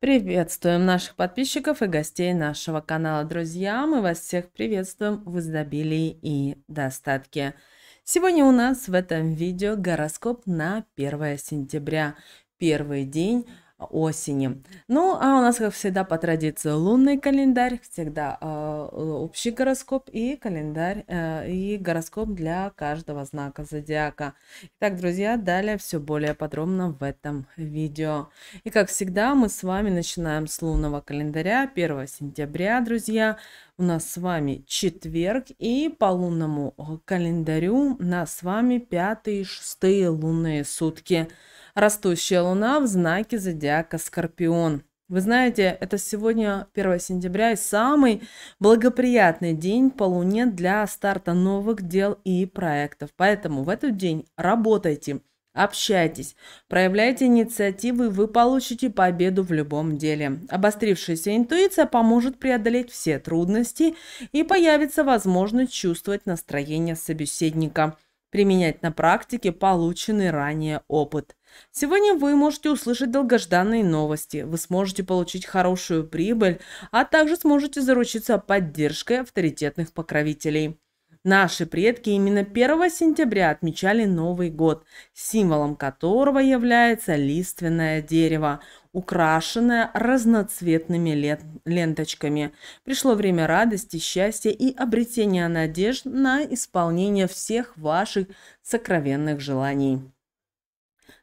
Приветствуем наших подписчиков и гостей нашего канала, друзья. Мы вас всех приветствуем в изобилии и достатке. Сегодня у нас в этом видео гороскоп на 1 сентября, первый день осени. Ну, а у нас, как всегда, по традиции лунный календарь, всегда э, общий гороскоп и календарь, э, и гороскоп для каждого знака зодиака. Итак, друзья, далее все более подробно в этом видео. И, как всегда, мы с вами начинаем с лунного календаря 1 сентября, друзья у нас с вами четверг, и по лунному э, календарю у нас с вами пятые и шестые лунные сутки. Растущая луна в знаке зодиака Скорпион. Вы знаете, это сегодня 1 сентября и самый благоприятный день по Луне для старта новых дел и проектов. Поэтому в этот день работайте, Общайтесь, проявляйте инициативы, и вы получите победу в любом деле. Обострившаяся интуиция поможет преодолеть все трудности и появится возможность чувствовать настроение собеседника, применять на практике полученный ранее опыт. Сегодня вы можете услышать долгожданные новости, вы сможете получить хорошую прибыль, а также сможете заручиться поддержкой авторитетных покровителей. Наши предки именно 1 сентября отмечали Новый год, символом которого является лиственное дерево, украшенное разноцветными лент ленточками. Пришло время радости, счастья и обретения надежд на исполнение всех ваших сокровенных желаний.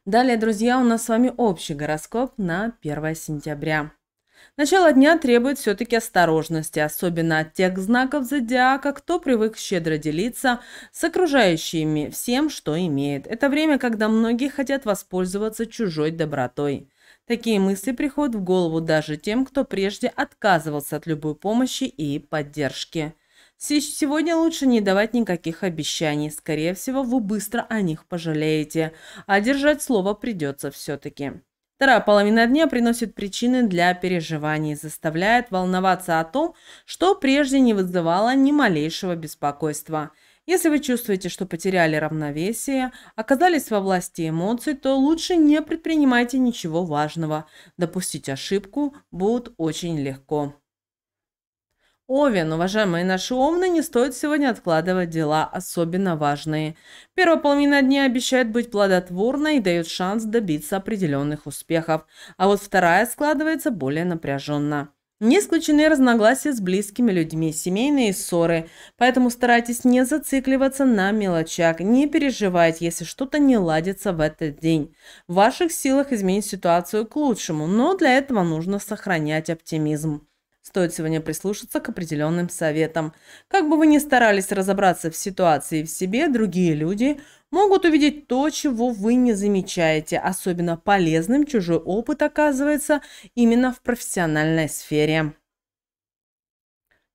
Далее, друзья, у нас с вами общий гороскоп на 1 сентября. Начало дня требует все-таки осторожности, особенно от тех знаков зодиака, кто привык щедро делиться с окружающими всем, что имеет. Это время, когда многие хотят воспользоваться чужой добротой. Такие мысли приходят в голову даже тем, кто прежде отказывался от любой помощи и поддержки. Сегодня лучше не давать никаких обещаний, скорее всего, вы быстро о них пожалеете, а держать слово придется все-таки. Вторая половина дня приносит причины для переживаний, заставляет волноваться о том, что прежде не вызывало ни малейшего беспокойства. Если вы чувствуете, что потеряли равновесие, оказались во власти эмоций, то лучше не предпринимайте ничего важного. Допустить ошибку будет очень легко. Овен, уважаемые наши умные, не стоит сегодня откладывать дела, особенно важные. Первая половина дня обещает быть плодотворной и дает шанс добиться определенных успехов, а вот вторая складывается более напряженно. Не исключены разногласия с близкими людьми, семейные ссоры, поэтому старайтесь не зацикливаться на мелочах, не переживайте, если что-то не ладится в этот день. В ваших силах изменить ситуацию к лучшему, но для этого нужно сохранять оптимизм. Стоит сегодня прислушаться к определенным советам. Как бы вы ни старались разобраться в ситуации в себе, другие люди могут увидеть то, чего вы не замечаете. Особенно полезным чужой опыт оказывается именно в профессиональной сфере.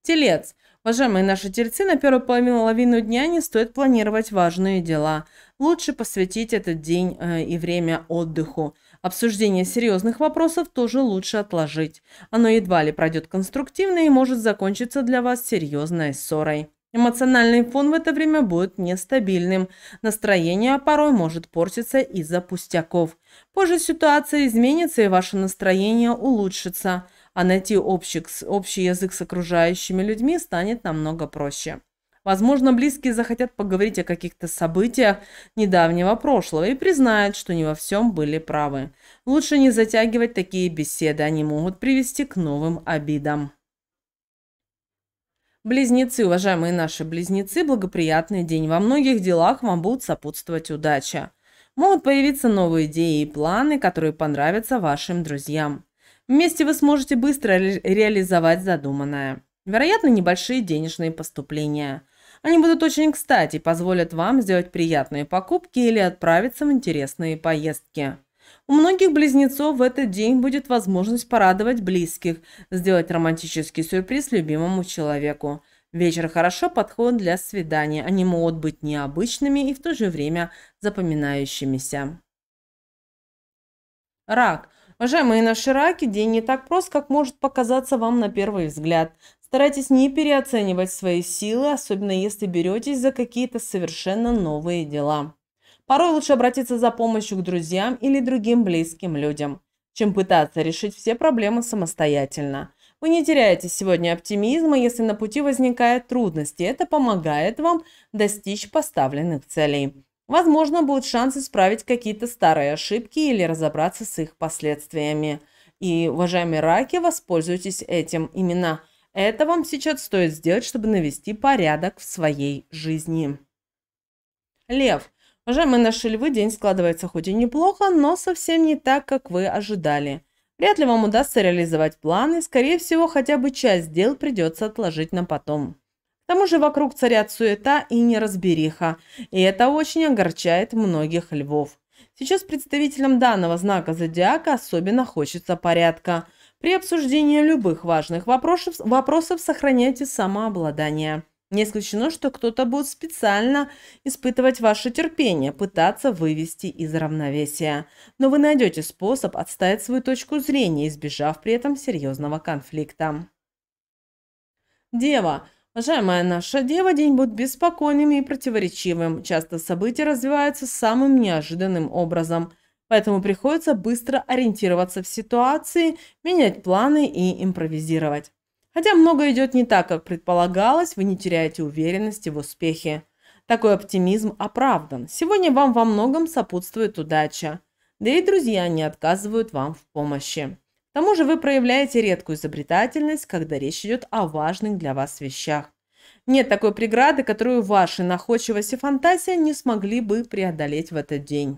Телец. Уважаемые наши тельцы, на первую половину лавину дня не стоит планировать важные дела. Лучше посвятить этот день э, и время отдыху. Обсуждение серьезных вопросов тоже лучше отложить. Оно едва ли пройдет конструктивно и может закончиться для вас серьезной ссорой. Эмоциональный фон в это время будет нестабильным. Настроение порой может портиться из-за пустяков. Позже ситуация изменится и ваше настроение улучшится, а найти общий, общий язык с окружающими людьми станет намного проще. Возможно, близкие захотят поговорить о каких-то событиях недавнего прошлого и признают, что не во всем были правы. Лучше не затягивать такие беседы, они могут привести к новым обидам. Близнецы, уважаемые наши близнецы, благоприятный день. Во многих делах вам будет сопутствовать удача. Могут появиться новые идеи и планы, которые понравятся вашим друзьям. Вместе вы сможете быстро ре реализовать задуманное. Вероятно, небольшие денежные поступления. Они будут очень кстати и позволят вам сделать приятные покупки или отправиться в интересные поездки. У многих близнецов в этот день будет возможность порадовать близких, сделать романтический сюрприз любимому человеку. Вечер хорошо подходит для свидания, они могут быть необычными и в то же время запоминающимися. Рак. Уважаемые наши раки, день не так прост, как может показаться вам на первый взгляд. Старайтесь не переоценивать свои силы, особенно если беретесь за какие-то совершенно новые дела. Порой лучше обратиться за помощью к друзьям или другим близким людям, чем пытаться решить все проблемы самостоятельно. Вы не теряете сегодня оптимизма, если на пути возникают трудности. Это помогает вам достичь поставленных целей. Возможно, будет шанс исправить какие-то старые ошибки или разобраться с их последствиями. И, уважаемые раки, воспользуйтесь этим именно – это вам сейчас стоит сделать, чтобы навести порядок в своей жизни. Лев. Уважаемые наши львы, день складывается хоть и неплохо, но совсем не так, как вы ожидали. Вряд ли вам удастся реализовать планы, скорее всего, хотя бы часть дел придется отложить на потом. К тому же вокруг царят суета и неразбериха, и это очень огорчает многих львов. Сейчас представителям данного знака зодиака особенно хочется порядка – при обсуждении любых важных вопросов, вопросов сохраняйте самообладание. Не исключено, что кто-то будет специально испытывать ваше терпение, пытаться вывести из равновесия. Но вы найдете способ отставить свою точку зрения, избежав при этом серьезного конфликта. Дева. Уважаемая наша дева, день будет беспокойным и противоречивым. Часто события развиваются самым неожиданным образом – Поэтому приходится быстро ориентироваться в ситуации, менять планы и импровизировать. Хотя много идет не так, как предполагалось, вы не теряете уверенности в успехе. Такой оптимизм оправдан. Сегодня вам во многом сопутствует удача. Да и друзья не отказывают вам в помощи. К тому же вы проявляете редкую изобретательность, когда речь идет о важных для вас вещах. Нет такой преграды, которую ваши находчивость и фантазия не смогли бы преодолеть в этот день.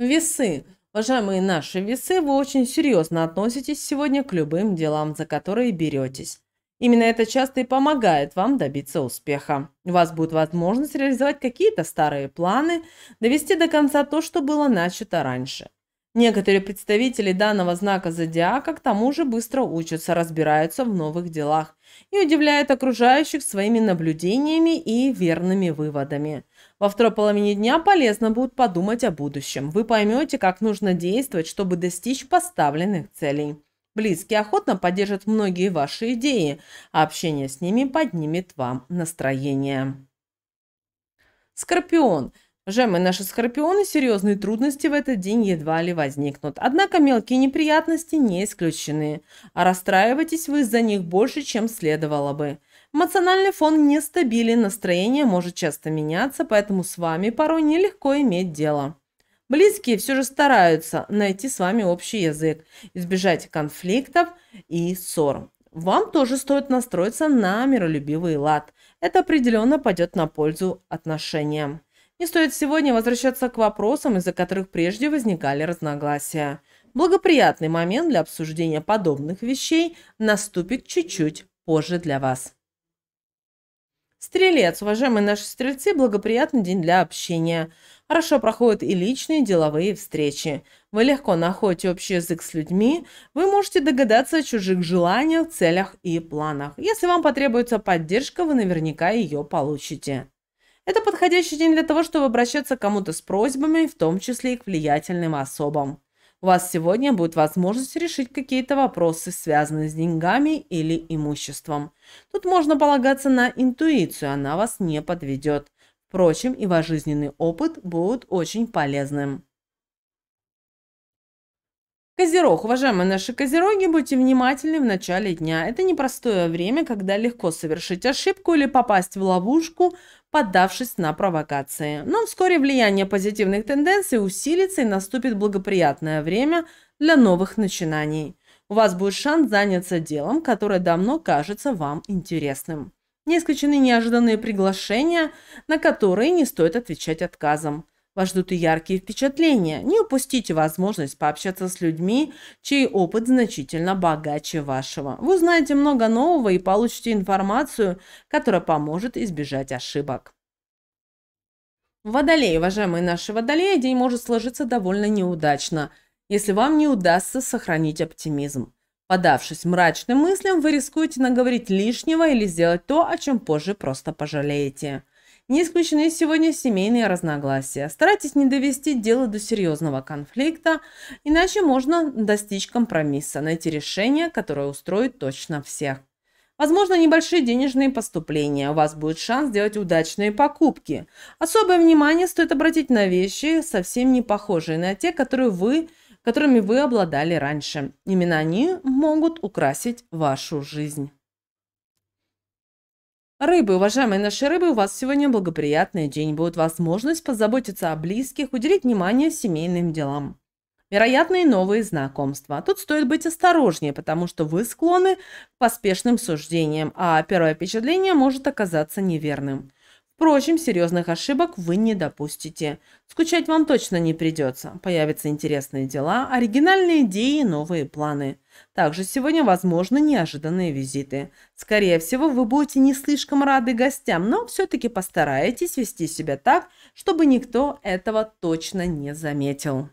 Весы. Уважаемые наши весы, вы очень серьезно относитесь сегодня к любым делам, за которые беретесь. Именно это часто и помогает вам добиться успеха. У вас будет возможность реализовать какие-то старые планы, довести до конца то, что было начато раньше. Некоторые представители данного знака зодиака к тому же быстро учатся, разбираются в новых делах и удивляют окружающих своими наблюдениями и верными выводами – во второй половине дня полезно будет подумать о будущем. Вы поймете, как нужно действовать, чтобы достичь поставленных целей. Близкие охотно поддержат многие ваши идеи, а общение с ними поднимет вам настроение. Скорпион. Жемы наши скорпионы, серьезные трудности в этот день едва ли возникнут. Однако мелкие неприятности не исключены, а расстраиваетесь вы из-за них больше, чем следовало бы. Эмоциональный фон нестабилен, настроение может часто меняться, поэтому с вами порой нелегко иметь дело. Близкие все же стараются найти с вами общий язык, избежать конфликтов и ссор. Вам тоже стоит настроиться на миролюбивый лад. Это определенно пойдет на пользу отношениям. Не стоит сегодня возвращаться к вопросам, из-за которых прежде возникали разногласия. Благоприятный момент для обсуждения подобных вещей наступит чуть-чуть позже для вас. Стрелец, уважаемые наши стрельцы, благоприятный день для общения. Хорошо проходят и личные, и деловые встречи. Вы легко находите общий язык с людьми, вы можете догадаться о чужих желаниях, целях и планах. Если вам потребуется поддержка, вы наверняка ее получите. Это подходящий день для того, чтобы обращаться к кому-то с просьбами, в том числе и к влиятельным особам. У вас сегодня будет возможность решить какие-то вопросы, связанные с деньгами или имуществом. Тут можно полагаться на интуицию, она вас не подведет. Впрочем, и ваш жизненный опыт будет очень полезным. Козерог. Уважаемые наши козероги, будьте внимательны в начале дня. Это непростое время, когда легко совершить ошибку или попасть в ловушку, поддавшись на провокации. Но вскоре влияние позитивных тенденций усилится и наступит благоприятное время для новых начинаний. У вас будет шанс заняться делом, которое давно кажется вам интересным. Не исключены неожиданные приглашения, на которые не стоит отвечать отказом. Вас ждут и яркие впечатления. Не упустите возможность пообщаться с людьми, чей опыт значительно богаче вашего. Вы узнаете много нового и получите информацию, которая поможет избежать ошибок. Водолей, уважаемые наши водолеи, день может сложиться довольно неудачно, если вам не удастся сохранить оптимизм. Подавшись мрачным мыслям, вы рискуете наговорить лишнего или сделать то, о чем позже просто пожалеете. Не исключены сегодня семейные разногласия. Старайтесь не довести дело до серьезного конфликта, иначе можно достичь компромисса, найти решение, которое устроит точно всех. Возможно, небольшие денежные поступления. У вас будет шанс сделать удачные покупки. Особое внимание стоит обратить на вещи, совсем не похожие на те, которые вы, которыми вы обладали раньше. Именно они могут украсить вашу жизнь. Рыбы, уважаемые наши рыбы, у вас сегодня благоприятный день. Будет возможность позаботиться о близких, уделить внимание семейным делам. Вероятные новые знакомства. Тут стоит быть осторожнее, потому что вы склонны к поспешным суждениям, а первое впечатление может оказаться неверным. Впрочем, серьезных ошибок вы не допустите. Скучать вам точно не придется. Появятся интересные дела, оригинальные идеи и новые планы. Также сегодня возможны неожиданные визиты. Скорее всего, вы будете не слишком рады гостям, но все-таки постарайтесь вести себя так, чтобы никто этого точно не заметил.